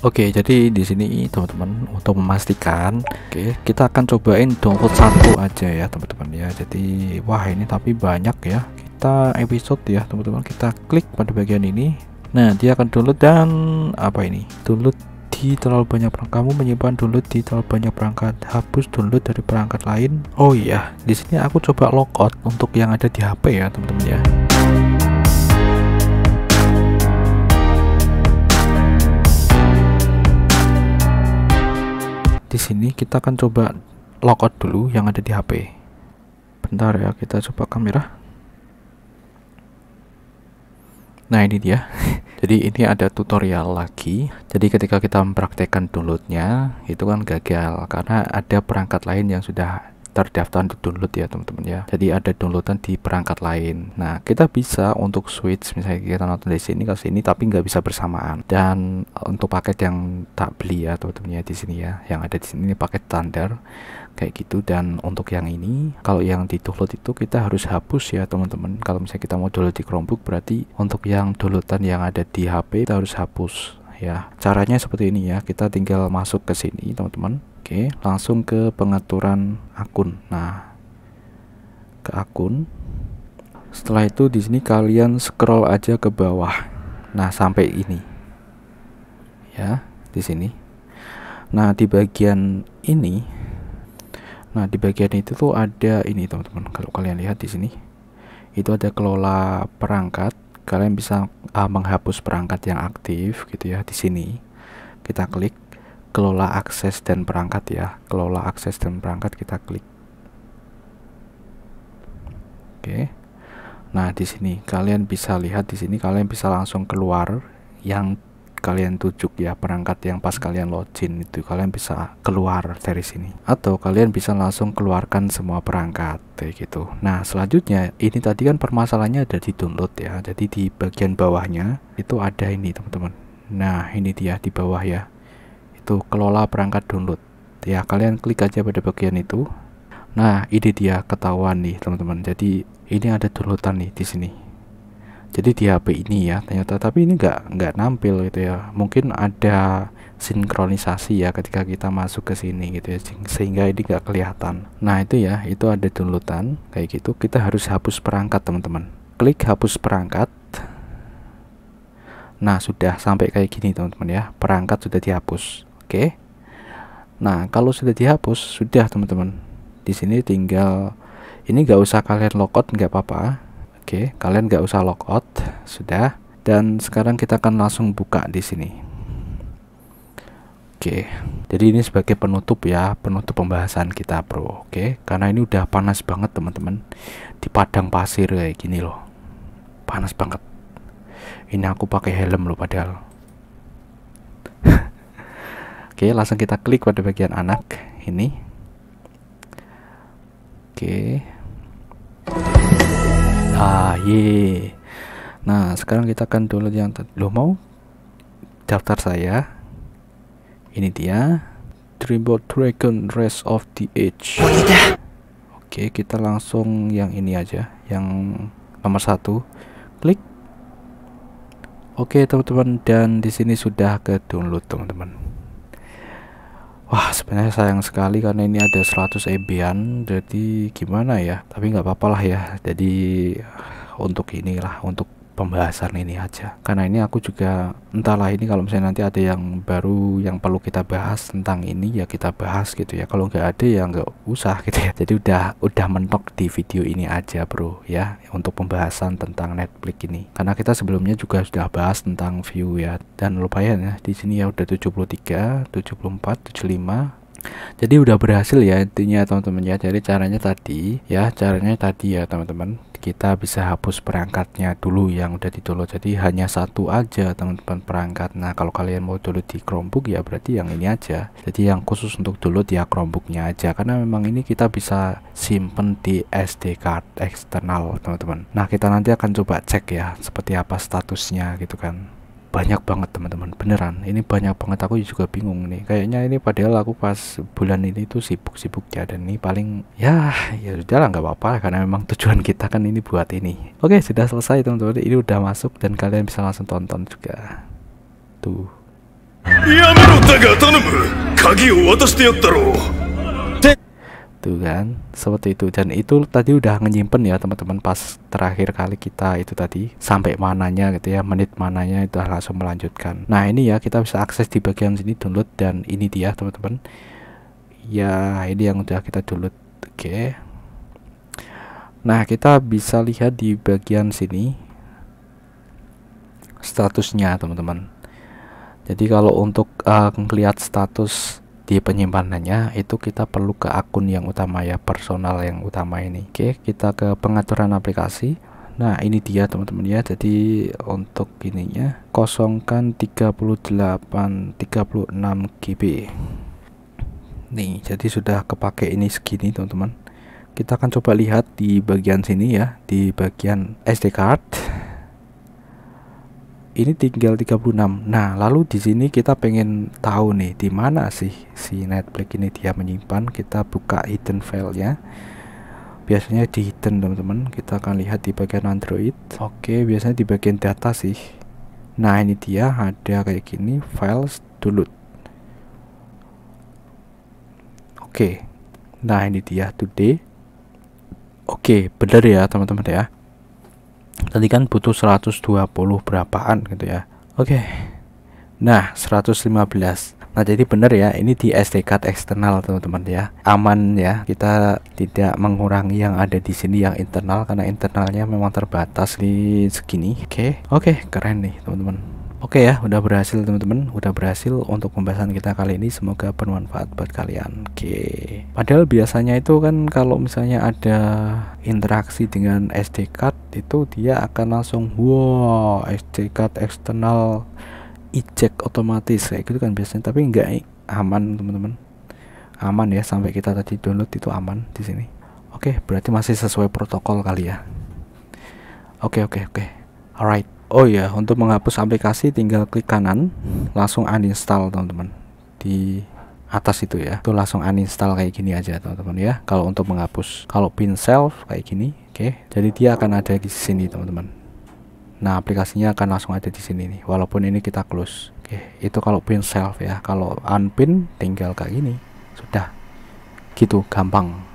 Oke, jadi di sini teman-teman untuk memastikan, oke, okay, kita akan cobain download satu aja ya, teman-teman ya. Jadi, wah ini tapi banyak ya. Kita episode ya, teman-teman. Kita klik pada bagian ini. Nah, dia akan download dan apa ini? Download di terlalu banyak perangkat kamu menyimpan download di terlalu banyak perangkat hapus download dari perangkat lain oh iya di sini aku coba logout untuk yang ada di HP ya teman-teman ya sini kita akan coba logout dulu yang ada di HP. Bentar ya, kita coba kamera. Nah ini dia. Jadi ini ada tutorial lagi. Jadi ketika kita mempraktekkan downloadnya, itu kan gagal karena ada perangkat lain yang sudah daftar untuk download ya teman-teman ya jadi ada downloadan di perangkat lain nah kita bisa untuk switch misalnya kita nonton di sini ke sini tapi nggak bisa bersamaan dan e, untuk paket yang tak beli ya teman-teman ya di sini ya yang ada di sini ini paket standar kayak gitu dan untuk yang ini kalau yang di download itu kita harus hapus ya teman-teman kalau misalnya kita mau download di Chromebook berarti untuk yang downloadan yang ada di HP kita harus hapus ya caranya seperti ini ya kita tinggal masuk ke sini teman-teman Oke, langsung ke pengaturan akun. Nah, ke akun. Setelah itu di sini kalian scroll aja ke bawah. Nah, sampai ini. Ya, di sini. Nah, di bagian ini Nah, di bagian itu tuh ada ini, teman-teman. Kalau kalian lihat di sini, itu ada kelola perangkat. Kalian bisa uh, menghapus perangkat yang aktif gitu ya di sini. Kita klik kelola akses dan perangkat ya kelola akses dan perangkat kita klik oke nah di sini kalian bisa lihat di sini kalian bisa langsung keluar yang kalian tuju ya perangkat yang pas kalian login itu kalian bisa keluar dari sini atau kalian bisa langsung keluarkan semua perangkat kayak gitu nah selanjutnya ini tadi kan permasalahannya ada di download ya jadi di bagian bawahnya itu ada ini teman-teman nah ini dia di bawah ya itu kelola perangkat download ya kalian klik aja pada bagian itu nah ini dia ketahuan nih teman-teman jadi ini ada downloadan nih di sini jadi di HP ini ya ternyata tapi ini nggak nggak nampil gitu ya mungkin ada sinkronisasi ya ketika kita masuk ke sini gitu ya sehingga ini nggak kelihatan nah itu ya itu ada downloadan kayak gitu kita harus hapus perangkat teman-teman klik hapus perangkat nah sudah sampai kayak gini teman-teman ya perangkat sudah dihapus Oke. Nah, kalau sudah dihapus, sudah teman-teman. Di sini tinggal ini nggak usah kalian logout nggak apa-apa. Oke, kalian nggak usah logout, sudah. Dan sekarang kita akan langsung buka di sini. Oke, jadi ini sebagai penutup ya, penutup pembahasan kita bro. Oke, karena ini udah panas banget teman-teman di padang pasir kayak gini loh, panas banget. Ini aku pakai helm loh padahal. Oke, langsung kita klik pada bagian anak ini. Oke. Ah, ye. Nah, sekarang kita akan download yang lo mau daftar saya. Ini dia. Dreamboat Dragon Race of the Age. Oh, iya Oke, kita langsung yang ini aja, yang nomor satu. Klik. Oke, teman-teman, dan di sini sudah ke download, teman-teman. Wah sebenarnya sayang sekali karena ini ada 100 ebian jadi gimana ya tapi nggak apa apa lah ya jadi untuk inilah untuk pembahasan ini aja karena ini aku juga entahlah ini kalau misalnya nanti ada yang baru yang perlu kita bahas tentang ini ya kita bahas gitu ya kalau nggak ada ya nggak usah gitu ya jadi udah udah mentok di video ini aja bro ya untuk pembahasan tentang Netflix ini karena kita sebelumnya juga sudah bahas tentang view ya dan lupa ya di sini ya udah 73 74 75 jadi udah berhasil ya intinya teman-teman ya jadi caranya tadi ya caranya tadi ya teman-teman kita bisa hapus perangkatnya dulu yang udah di download jadi hanya satu aja teman-teman perangkat nah kalau kalian mau download di Chromebook ya berarti yang ini aja jadi yang khusus untuk download ya Chromebooknya aja karena memang ini kita bisa simpen di SD card eksternal teman-teman nah kita nanti akan coba cek ya seperti apa statusnya gitu kan banyak banget teman-teman beneran ini banyak banget aku juga bingung nih kayaknya ini padahal aku pas bulan ini tuh sibuk-sibuk ya dan ini paling ya ya sudah lah nggak apa-apa karena memang tujuan kita kan ini buat ini oke sudah selesai teman-teman ini udah masuk dan kalian bisa langsung tonton juga tuh iya, gitu kan seperti itu dan itu tadi udah nyimpen ya teman-teman pas terakhir kali kita itu tadi sampai mananya gitu ya menit mananya itu langsung melanjutkan nah ini ya kita bisa akses di bagian sini download dan ini dia teman-teman ya ini yang udah kita download oke okay. nah kita bisa lihat di bagian sini statusnya teman-teman jadi kalau untuk uh, ngelihat status di penyimpanannya itu kita perlu ke akun yang utama ya personal yang utama ini oke kita ke pengaturan aplikasi nah ini dia teman-teman ya jadi untuk ininya kosongkan 38 36 GB nih jadi sudah kepake ini segini teman-teman kita akan coba lihat di bagian sini ya di bagian SD card ini tinggal 36. Nah, lalu di sini kita pengen tahu nih di mana sih si Netflix ini dia menyimpan. Kita buka hidden file-nya. Biasanya di hidden, teman-teman. Kita akan lihat di bagian Android. Oke, biasanya di bagian data sih. Nah, ini dia ada kayak gini, files dulu Oke. Nah, ini dia today. Oke, benar ya, teman-teman ya tadi kan butuh 120 berapaan gitu ya oke okay. nah 115 Nah jadi bener ya ini di SD card eksternal teman-teman ya aman ya kita tidak mengurangi yang ada di sini yang internal karena internalnya memang terbatas di segini oke okay. oke okay, keren nih teman-teman Oke ya, udah berhasil teman-teman, udah berhasil untuk pembahasan kita kali ini. Semoga bermanfaat buat kalian. Oke. Padahal biasanya itu kan kalau misalnya ada interaksi dengan SD card itu dia akan langsung wow SD card eksternal eject otomatis kayak gitu kan biasanya. Tapi nggak aman teman-teman. Aman ya sampai kita tadi download itu aman di sini. Oke, berarti masih sesuai protokol kali ya. Oke oke oke. Alright. Oh ya, untuk menghapus aplikasi tinggal klik kanan, langsung uninstall teman-teman. Di atas itu ya. Itu langsung uninstall kayak gini aja teman-teman ya. Kalau untuk menghapus, kalau pin self kayak gini, oke. Okay. Jadi dia akan ada di sini teman-teman. Nah, aplikasinya akan langsung ada di sini nih. Walaupun ini kita close. Oke, okay. itu kalau pin self ya. Kalau unpin tinggal kayak gini. Sudah. Gitu gampang.